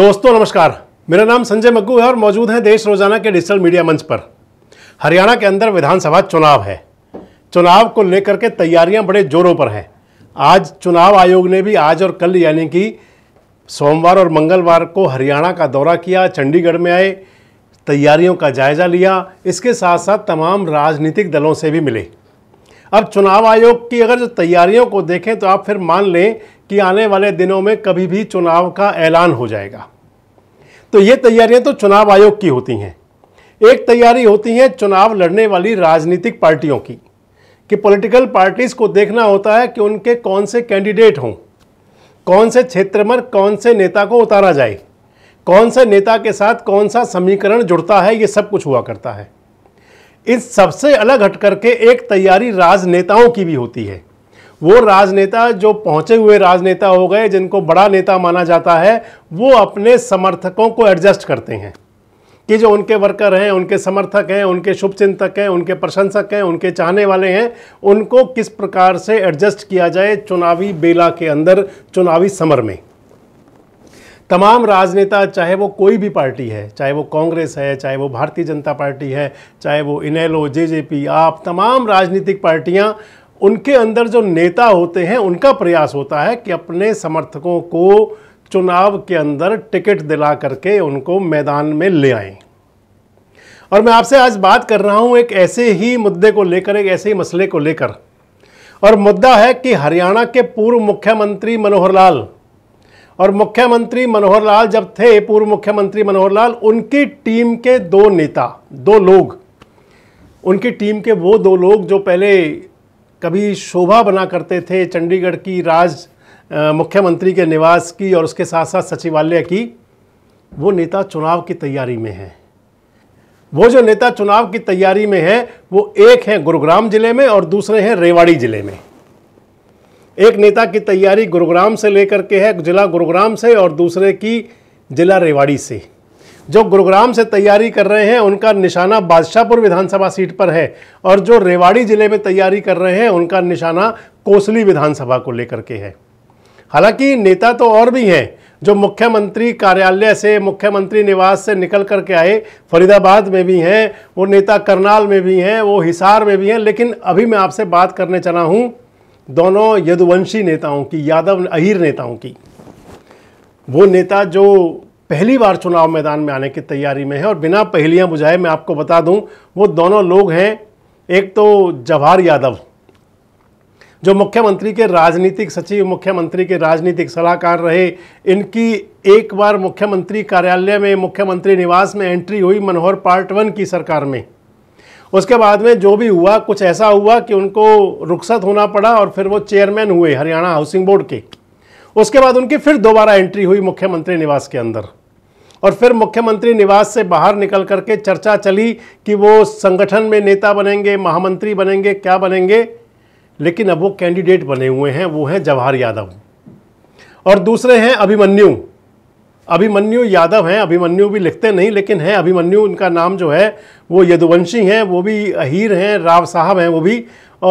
दोस्तों नमस्कार मेरा नाम संजय मग्गू है और मौजूद हैं देश रोजाना के डिजिटल मीडिया मंच पर हरियाणा के अंदर विधानसभा चुनाव है चुनाव को लेकर के तैयारियां बड़े जोरों पर हैं आज चुनाव आयोग ने भी आज और कल यानी कि सोमवार और मंगलवार को हरियाणा का दौरा किया चंडीगढ़ में आए तैयारियों का जायज़ा लिया इसके साथ साथ तमाम राजनीतिक दलों से भी मिले अब चुनाव आयोग की अगर जो तैयारियों को देखें तो आप फिर मान लें कि आने वाले दिनों में कभी भी चुनाव का ऐलान हो जाएगा तो ये तैयारियां तो चुनाव आयोग की होती हैं एक तैयारी होती है चुनाव लड़ने वाली राजनीतिक पार्टियों की कि पॉलिटिकल पार्टीज़ को देखना होता है कि उनके कौन से कैंडिडेट हों कौन से क्षेत्र में कौन से नेता को उतारा जाए कौन से नेता के साथ कौन सा समीकरण जुड़ता है ये सब कुछ हुआ करता है इस सबसे अलग हट के एक तैयारी राजनेताओं की भी होती है वो राजनेता जो पहुंचे हुए राजनेता हो गए जिनको बड़ा नेता माना जाता है वो अपने समर्थकों को एडजस्ट करते हैं कि जो उनके वर्कर हैं उनके समर्थक हैं उनके शुभचिंतक हैं उनके प्रशंसक हैं उनके चाहने वाले हैं उनको किस प्रकार से एडजस्ट किया जाए चुनावी बेला के अंदर चुनावी समर में तमाम राजनेता चाहे वो कोई भी पार्टी है चाहे वो कांग्रेस है चाहे वो भारतीय जनता पार्टी है चाहे वो इनेलो जेजेपी आप तमाम राजनीतिक पार्टियां उनके अंदर जो नेता होते हैं उनका प्रयास होता है कि अपने समर्थकों को चुनाव के अंदर टिकट दिला करके उनको मैदान में ले आए और मैं आपसे आज बात कर रहा हूं एक ऐसे ही मुद्दे को लेकर एक ऐसे ही मसले को लेकर और मुद्दा है कि हरियाणा के पूर्व मुख्यमंत्री मनोहर लाल और मुख्यमंत्री मनोहर लाल जब थे पूर्व मुख्यमंत्री मनोहर लाल उनकी टीम के दो नेता दो लोग उनकी टीम के वो दो लोग जो पहले कभी शोभा बना करते थे चंडीगढ़ की राज मुख्यमंत्री के निवास की और उसके साथ साथ सचिवालय की वो नेता चुनाव की तैयारी में है वो जो नेता चुनाव की तैयारी में है वो एक है गुरुग्राम जिले में और दूसरे हैं रेवाड़ी जिले में एक नेता की तैयारी गुरुग्राम से लेकर के है जिला गुरुग्राम से और दूसरे की जिला रेवाड़ी से जो गुरुग्राम से तैयारी कर रहे हैं उनका निशाना बादशाहपुर विधानसभा सीट पर है और जो रेवाड़ी जिले में तैयारी कर रहे हैं उनका निशाना कोसली विधानसभा को लेकर के है हालांकि नेता तो और भी हैं जो मुख्यमंत्री कार्यालय से मुख्यमंत्री निवास से निकल कर के आए फरीदाबाद में भी हैं वो नेता करनाल में भी हैं वो हिसार में भी हैं लेकिन अभी मैं आपसे बात करने चला हूँ दोनों यदुवंशी नेताओं की यादव अहिर नेताओं की वो नेता जो पहली बार चुनाव मैदान में आने की तैयारी में है और बिना पहलियां बुझाए मैं आपको बता दूं वो दोनों लोग हैं एक तो जवाहर यादव जो मुख्यमंत्री के राजनीतिक सचिव मुख्यमंत्री के राजनीतिक सलाहकार रहे इनकी एक बार मुख्यमंत्री कार्यालय में मुख्यमंत्री निवास में एंट्री हुई मनोहर पार्ट वन की सरकार में उसके बाद में जो भी हुआ कुछ ऐसा हुआ कि उनको रुखसत होना पड़ा और फिर वो चेयरमैन हुए हरियाणा हाउसिंग बोर्ड के उसके बाद उनकी फिर दोबारा एंट्री हुई मुख्यमंत्री निवास के अंदर और फिर मुख्यमंत्री निवास से बाहर निकल करके चर्चा चली कि वो संगठन में नेता बनेंगे महामंत्री बनेंगे क्या बनेंगे लेकिन अब वो कैंडिडेट बने हुए हैं वो हैं जवाहर यादव और दूसरे हैं अभिमन्यु अभिमन्यु यादव हैं अभिमन्यु भी लिखते नहीं लेकिन हैं अभिमन्यु उनका नाम जो है वो यदुवंशी हैं वो भी अहीर हैं राव साहब हैं वो भी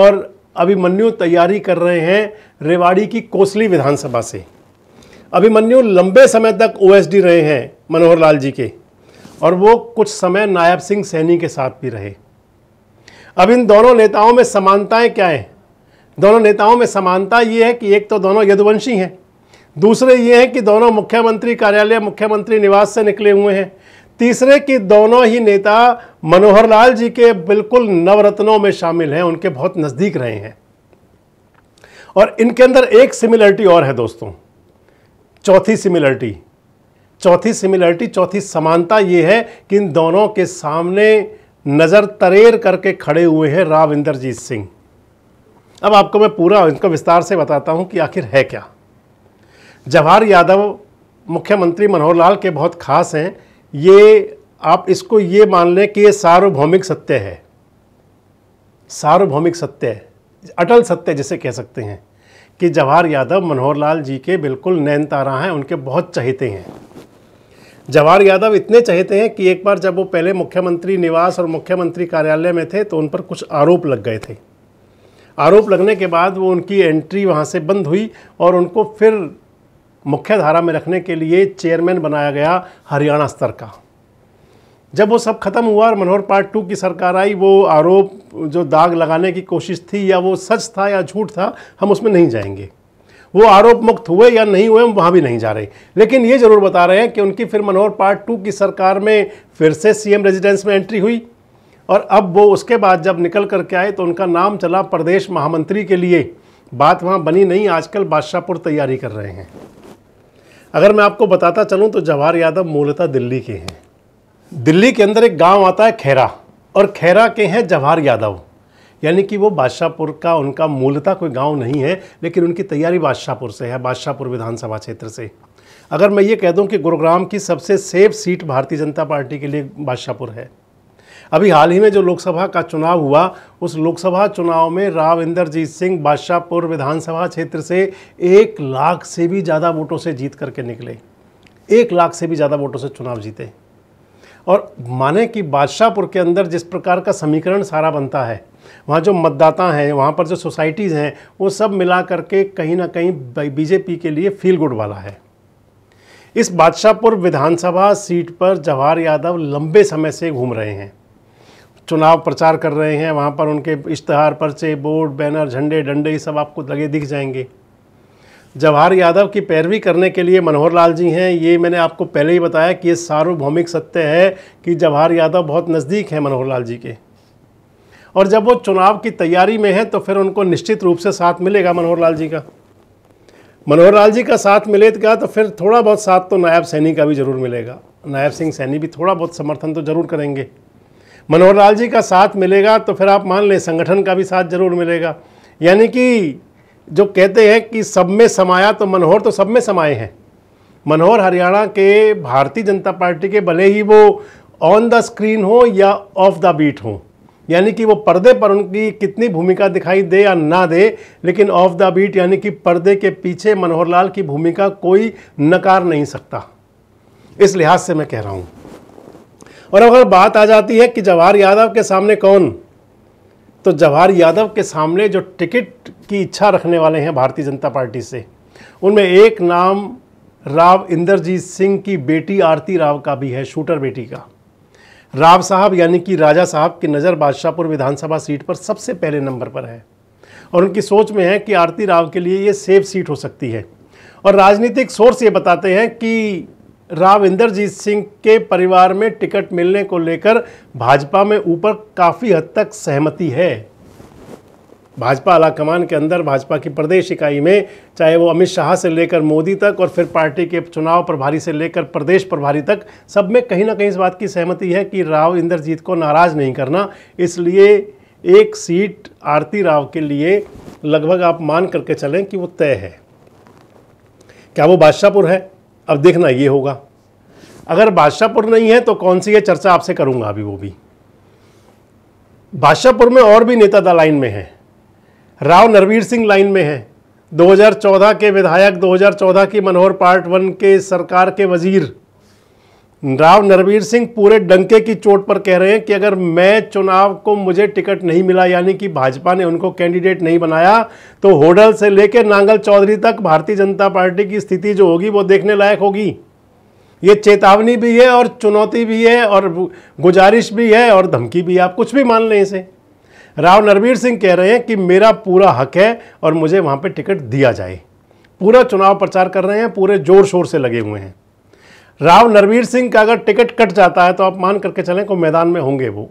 और अभिमन्यु तैयारी कर रहे हैं रेवाड़ी की कोसली विधानसभा से अभिमन्यु लंबे समय तक ओएसडी रहे हैं मनोहर लाल जी के और वो कुछ समय नायब सिंह सैनी के साथ भी रहे अब इन दोनों नेताओं में समानताएं क्या हैं दोनों नेताओं में समानता ये है कि एक तो दोनों यदुवंशी हैं दूसरे ये हैं कि दोनों मुख्यमंत्री कार्यालय मुख्यमंत्री निवास से निकले हुए हैं तीसरे कि दोनों ही नेता मनोहर लाल जी के बिल्कुल नवरत्नों में शामिल हैं उनके बहुत नज़दीक रहे हैं और इनके अंदर एक सिमिलरिटी और है दोस्तों चौथी सिमिलरिटी चौथी सिमिलरिटी चौथी समानता ये है कि इन दोनों के सामने नज़र तरेर करके खड़े हुए हैं राव इंद्रजीत सिंह अब आपको मैं पूरा इनका विस्तार से बताता हूँ कि आखिर है क्या जवाहर यादव मुख्यमंत्री मनोहर लाल के बहुत खास हैं ये आप इसको ये मान लें कि ये सार्वभौमिक सत्य है सार्वभौमिक सत्य अटल सत्य जिसे कह सकते हैं कि जवाहर यादव मनोहर लाल जी के बिल्कुल तारा हैं उनके बहुत चहेते हैं जवाहर यादव इतने चहेते हैं कि एक बार जब वो पहले मुख्यमंत्री निवास और मुख्यमंत्री कार्यालय में थे तो उन पर कुछ आरोप लग गए थे आरोप लगने के बाद वो उनकी एंट्री वहाँ से बंद हुई और उनको फिर मुख्य धारा में रखने के लिए चेयरमैन बनाया गया हरियाणा स्तर का जब वो सब खत्म हुआ और मनोहर पार्ट टू की सरकार आई वो आरोप जो दाग लगाने की कोशिश थी या वो सच था या झूठ था हम उसमें नहीं जाएंगे वो आरोप मुक्त हुए या नहीं हुए हम वहाँ भी नहीं जा रहे लेकिन ये जरूर बता रहे हैं कि उनकी फिर मनोहर पार्ट टू की सरकार में फिर से सीएम रेजिडेंस में एंट्री हुई और अब वो उसके बाद जब निकल करके आए तो उनका नाम चला प्रदेश महामंत्री के लिए बात वहाँ बनी नहीं आजकल बादशाहपुर तैयारी कर रहे हैं अगर मैं आपको बताता चलूँ तो जवाहर यादव मूलतः दिल्ली के हैं दिल्ली के अंदर एक गांव आता है खैरा और खैरा के हैं जवाहर यादव यानी कि वो बादशाहपुर का उनका मूलतः कोई गांव नहीं है लेकिन उनकी तैयारी बादशाहपुर से है बादशाहपुर विधानसभा क्षेत्र से अगर मैं ये कह दूं कि गुरुग्राम की सबसे सेफ सीट भारतीय जनता पार्टी के लिए बादशाहपुर है अभी हाल ही में जो लोकसभा का चुनाव हुआ उस लोकसभा चुनाव में राव इंद्रजीत सिंह बादशाहपुर विधानसभा क्षेत्र से एक लाख से भी ज़्यादा वोटों से जीत करके निकले एक लाख से भी ज़्यादा वोटों से चुनाव जीते और माने कि बादशाहपुर के अंदर जिस प्रकार का समीकरण सारा बनता है वहाँ जो मतदाता हैं वहाँ पर जो सोसाइटीज़ हैं वो सब मिला करके कहीं ना कहीं बीजेपी के लिए फील गुड वाला है इस बादशाहपुर विधानसभा सीट पर जवाहर यादव लंबे समय से घूम रहे हैं चुनाव प्रचार कर रहे हैं वहाँ पर उनके इश्तहार पर्चे बोर्ड बैनर झंडे डंडे ये सब आपको लगे दिख जाएंगे जवाहर यादव की पैरवी करने के लिए मनोहर लाल जी हैं ये मैंने आपको पहले ही बताया कि ये सार्वभौमिक सत्य है कि जवाहर यादव बहुत नज़दीक हैं मनोहर लाल जी के और जब वो चुनाव की तैयारी में है तो फिर उनको निश्चित रूप से साथ मिलेगा मनोहर लाल जी का मनोहर लाल जी का साथ मिलेगा तो फिर थोड़ा बहुत साथ तो नायब सैनी का भी जरूर मिलेगा नायब सिंह सैनी भी थोड़ा बहुत समर्थन तो जरूर करेंगे मनोहर लाल जी का साथ मिलेगा तो फिर आप मान लें संगठन का भी साथ जरूर मिलेगा यानी कि जो कहते हैं कि सब में समाया तो मनोहर तो सब में समाए हैं मनोहर हरियाणा के भारतीय जनता पार्टी के भले ही वो ऑन द स्क्रीन हो या ऑफ द बीट हों यानी कि वो पर्दे पर उनकी कितनी भूमिका दिखाई दे या ना दे लेकिन ऑफ द बीट यानी कि पर्दे के पीछे मनोहर लाल की भूमिका कोई नकार नहीं सकता इस लिहाज से मैं कह रहा हूँ और अगर बात आ जाती है कि जवाहर यादव के सामने कौन तो जवाहर यादव के सामने जो टिकट की इच्छा रखने वाले हैं भारतीय जनता पार्टी से उनमें एक नाम राव इंद्रजीत सिंह की बेटी आरती राव का भी है शूटर बेटी का राव साहब यानी कि राजा साहब की नज़र बादशाहपुर विधानसभा सीट पर सबसे पहले नंबर पर है और उनकी सोच में है कि आरती राव के लिए ये सेफ सीट हो सकती है और राजनीतिक सोर्स ये बताते हैं कि राव इंदरजीत सिंह के परिवार में टिकट मिलने को लेकर भाजपा में ऊपर काफ़ी हद तक सहमति है भाजपा आलाकमान के अंदर भाजपा की प्रदेश इकाई में चाहे वो अमित शाह से लेकर मोदी तक और फिर पार्टी के चुनाव प्रभारी से लेकर प्रदेश प्रभारी तक सब में कहीं ना कहीं इस बात की सहमति है कि राव इंद्रजीत को नाराज़ नहीं करना इसलिए एक सीट आरती राव के लिए लगभग आप मान करके चलें कि वो तय है क्या वो बादशाहपुर है अब देखना ये होगा अगर बादशाहपुर नहीं है तो कौन सी है चर्चा आपसे करूंगा अभी वो भी बादशाहपुर में और भी नेता दलाइन लाइन में हैं राव नरवीर सिंह लाइन में हैं 2014 के विधायक 2014 की मनोहर पार्ट वन के सरकार के वजीर राव नरवीर सिंह पूरे डंके की चोट पर कह रहे हैं कि अगर मैं चुनाव को मुझे टिकट नहीं मिला यानी कि भाजपा ने उनको कैंडिडेट नहीं बनाया तो होडल से लेकर नांगल चौधरी तक भारतीय जनता पार्टी की स्थिति जो होगी वो देखने लायक होगी ये चेतावनी भी है और चुनौती भी है और गुजारिश भी है और धमकी भी है आप कुछ भी मान लें इसे राव नरवीर सिंह कह रहे हैं कि मेरा पूरा हक है और मुझे वहाँ पर टिकट दिया जाए पूरा चुनाव प्रचार कर रहे हैं पूरे जोर शोर से लगे हुए हैं राव नरवीर सिंह का अगर टिकट कट जाता है तो आप मान करके चलें को मैदान में होंगे वो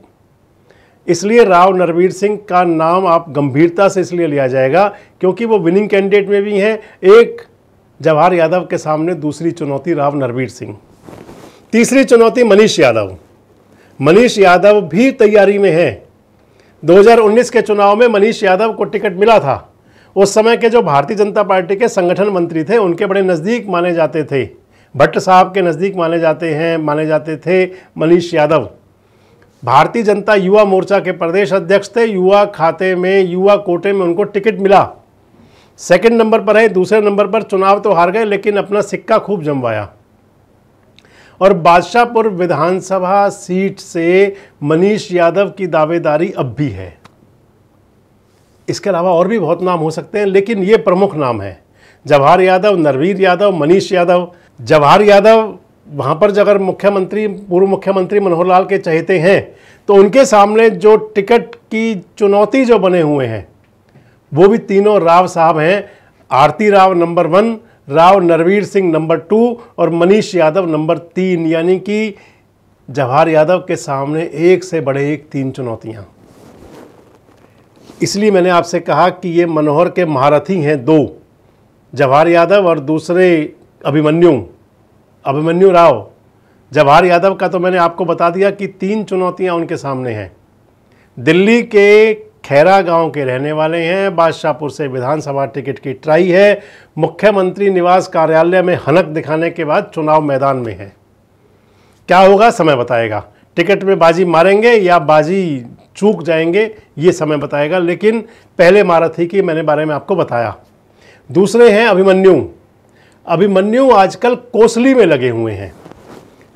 इसलिए राव नरवीर सिंह का नाम आप गंभीरता से इसलिए लिया जाएगा क्योंकि वो विनिंग कैंडिडेट में भी हैं एक जवाहर यादव के सामने दूसरी चुनौती राव नरवीर सिंह तीसरी चुनौती मनीष यादव मनीष यादव भी तैयारी में हैं 2019 के चुनाव में मनीष यादव को टिकट मिला था उस समय के जो भारतीय जनता पार्टी के संगठन मंत्री थे उनके बड़े नज़दीक माने जाते थे भट्ट साहब के नज़दीक माने जाते हैं माने जाते थे मनीष यादव भारतीय जनता युवा मोर्चा के प्रदेश अध्यक्ष थे युवा खाते में युवा कोटे में उनको टिकट मिला सेकंड नंबर पर है दूसरे नंबर पर चुनाव तो हार गए लेकिन अपना सिक्का खूब जमवाया और बादशाहपुर विधानसभा सीट से मनीष यादव की दावेदारी अब भी है इसके अलावा और भी बहुत नाम हो सकते हैं लेकिन ये प्रमुख नाम है जवाहर यादव नरवीर यादव मनीष यादव जवाहर यादव वहाँ पर अगर मुख्यमंत्री पूर्व मुख्यमंत्री मनोहर लाल के चहेते हैं तो उनके सामने जो टिकट की चुनौती जो बने हुए हैं वो भी तीनों राव साहब हैं Aarti Rao number one Rao Narveer Singh number two और मनीष यादव नंबर तीन यानी कि जवाहर यादव के सामने एक से बड़े एक तीन चुनौतियां इसलिए मैंने आपसे कहा कि ये मनोहर के महारथी हैं दो जवाहर यादव और दूसरे अभिमन्यु अभिमन्यु राव जवाहर यादव का तो मैंने आपको बता दिया कि तीन चुनौतियां उनके सामने हैं दिल्ली के खैरा गांव के रहने वाले हैं बादशाहपुर से विधानसभा टिकट की ट्राई है मुख्यमंत्री निवास कार्यालय में हनक दिखाने के बाद चुनाव मैदान में है क्या होगा समय बताएगा टिकट में बाजी मारेंगे या बाजी चूक जाएंगे ये समय बताएगा लेकिन पहले मारा थी कि मैंने बारे में आपको बताया दूसरे हैं अभिमन्यु अभिमन्यु आजकल कोसली में लगे हुए हैं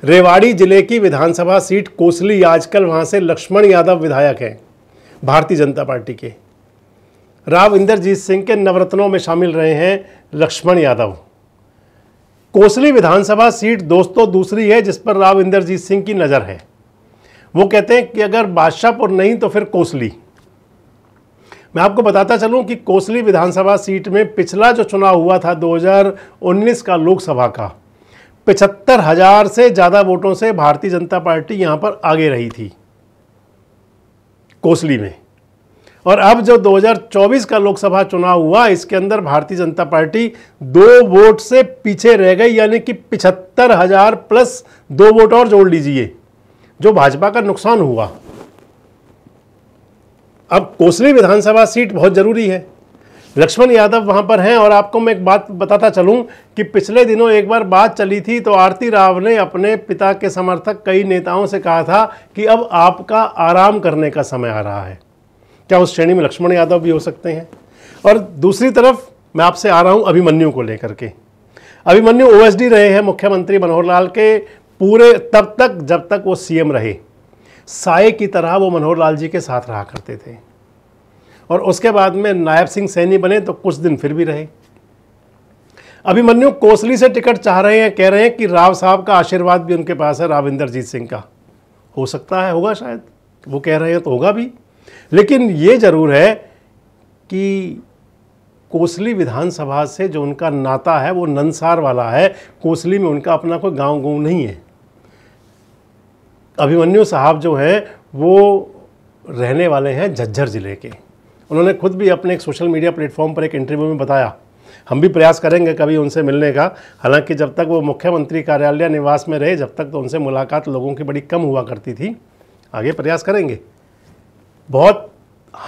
रेवाड़ी जिले की विधानसभा सीट कोसली आजकल वहाँ से लक्ष्मण यादव विधायक हैं भारतीय जनता पार्टी के राव इंद्रजीत सिंह के नवरत्नों में शामिल रहे हैं लक्ष्मण यादव कोसली विधानसभा सीट दोस्तों दूसरी है जिस पर राव इंद्रजीत सिंह की नज़र है वो कहते हैं कि अगर बादशाहपुर नहीं तो फिर कोसली मैं आपको बताता चलूं कि कोसली विधानसभा सीट में पिछला जो चुनाव हुआ था 2019 का लोकसभा का पिछहत्तर हज़ार से ज़्यादा वोटों से भारतीय जनता पार्टी यहाँ पर आगे रही थी कोसली में और अब जो 2024 का लोकसभा चुनाव हुआ इसके अंदर भारतीय जनता पार्टी दो वोट से पीछे रह गई यानी कि पिछहत्तर हजार प्लस दो वोट और जोड़ लीजिए जो भाजपा का नुकसान हुआ अब कोसली विधानसभा सीट बहुत जरूरी है लक्ष्मण यादव वहाँ पर हैं और आपको मैं एक बात बताता चलूं कि पिछले दिनों एक बार बात चली थी तो आरती राव ने अपने पिता के समर्थक कई नेताओं से कहा था कि अब आपका आराम करने का समय आ रहा है क्या उस श्रेणी में लक्ष्मण यादव भी हो सकते हैं और दूसरी तरफ मैं आपसे आ रहा हूँ अभिमन्यु को लेकर के अभिमन्यु ओ रहे हैं मुख्यमंत्री मनोहर लाल के पूरे तब तक जब तक वो सी रहे साय की तरह वो मनोहर लाल जी के साथ रहा करते थे और उसके बाद में नायब सिंह सैनी बने तो कुछ दिन फिर भी रहे अभिमन्यु कोसली से टिकट चाह रहे हैं कह रहे हैं कि राव साहब का आशीर्वाद भी उनके पास है राव इंद्रजीत सिंह का हो सकता है होगा शायद वो कह रहे हैं तो होगा भी लेकिन ये ज़रूर है कि कोसली विधानसभा से जो उनका नाता है वो नंसार वाला है कोसली में उनका अपना कोई गांव गाँव नहीं है अभिमन्यु साहब जो हैं वो रहने वाले हैं झज्जर ज़िले के उन्होंने खुद भी अपने एक सोशल मीडिया प्लेटफॉर्म पर एक इंटरव्यू में बताया हम भी प्रयास करेंगे कभी उनसे मिलने का हालांकि जब तक वो मुख्यमंत्री कार्यालय निवास में रहे जब तक तो उनसे मुलाकात लोगों की बड़ी कम हुआ करती थी आगे प्रयास करेंगे बहुत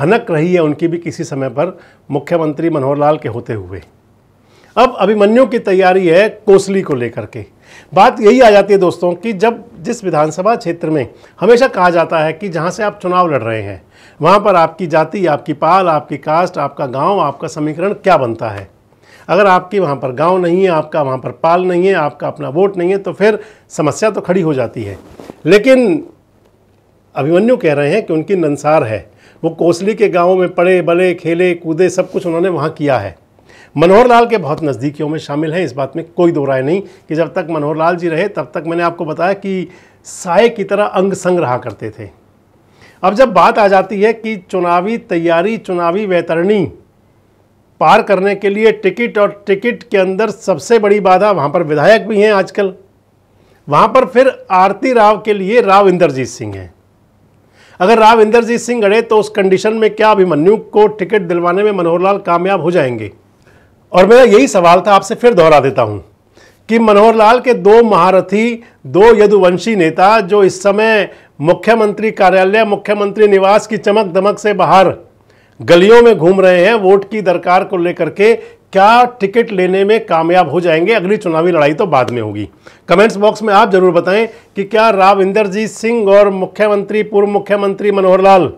हनक रही है उनकी भी किसी समय पर मुख्यमंत्री मनोहर लाल के होते हुए अब अभिमन्यु की तैयारी है कोसली को लेकर के बात यही आ जाती है दोस्तों कि जब जिस विधानसभा क्षेत्र में हमेशा कहा जाता है कि जहाँ से आप चुनाव लड़ रहे हैं वहाँ पर आपकी जाति आपकी पाल आपकी कास्ट आपका गांव आपका समीकरण क्या बनता है अगर आपकी वहाँ पर गांव नहीं है आपका वहाँ पर पाल नहीं है आपका अपना वोट नहीं है तो फिर समस्या तो खड़ी हो जाती है लेकिन अभिमन्यु कह रहे हैं कि उनकी नंसार है वो कोसली के गाँव में पड़े बले खेले कूदे सब कुछ उन्होंने वहाँ किया है मनोहर लाल के बहुत नज़दीकियों में शामिल हैं इस बात में कोई दो राय नहीं कि जब तक मनोहर लाल जी रहे तब तक मैंने आपको बताया कि साय की तरह अंग संग रहा करते थे अब जब बात आ जाती है कि चुनावी तैयारी चुनावी वैतरणी पार करने के लिए टिकट और टिकट के अंदर सबसे बड़ी बाधा वहाँ पर विधायक भी हैं आजकल वहाँ पर फिर आरती राव के लिए राव इंदरजीत सिंह हैं अगर राव इंदरजीत सिंह अड़े तो उस कंडीशन में क्या अभिमन्यु को टिकट दिलवाने में मनोहर लाल कामयाब हो जाएंगे और मेरा यही सवाल था आपसे फिर दोहरा देता हूं कि मनोहर लाल के दो महारथी दो यदुवंशी नेता जो इस समय मुख्यमंत्री कार्यालय मुख्यमंत्री निवास की चमक दमक से बाहर गलियों में घूम रहे हैं वोट की दरकार को लेकर के क्या टिकट लेने में कामयाब हो जाएंगे अगली चुनावी लड़ाई तो बाद में होगी कमेंट्स बॉक्स में आप जरूर बताएं कि क्या राविंदरजीत सिंह और मुख्यमंत्री पूर्व मुख्यमंत्री मनोहर लाल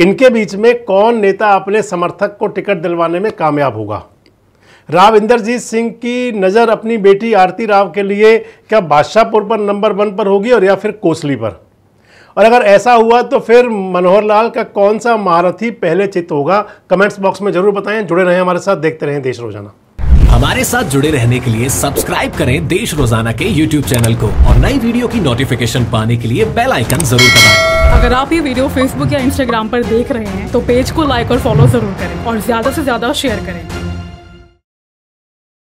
इनके बीच में कौन नेता अपने समर्थक को टिकट दिलवाने में कामयाब होगा राव इंद्रजीत सिंह की नज़र अपनी बेटी आरती राव के लिए क्या बादशाहपुर पर नंबर वन पर होगी और या फिर कोसली पर और अगर ऐसा हुआ तो फिर मनोहर लाल का कौन सा महारथी पहले चित होगा कमेंट्स बॉक्स में जरूर बताएं जुड़े रहें हमारे साथ देखते रहें देश रोजाना हमारे साथ जुड़े रहने के लिए सब्सक्राइब करें देश रोजाना के YouTube चैनल को और नई वीडियो की नोटिफिकेशन पाने के लिए बेल आइकन जरूर दबाएं। अगर आप ये वीडियो Facebook या Instagram पर देख रहे हैं तो पेज को लाइक और फॉलो जरूर करें और ज्यादा से ज्यादा शेयर करें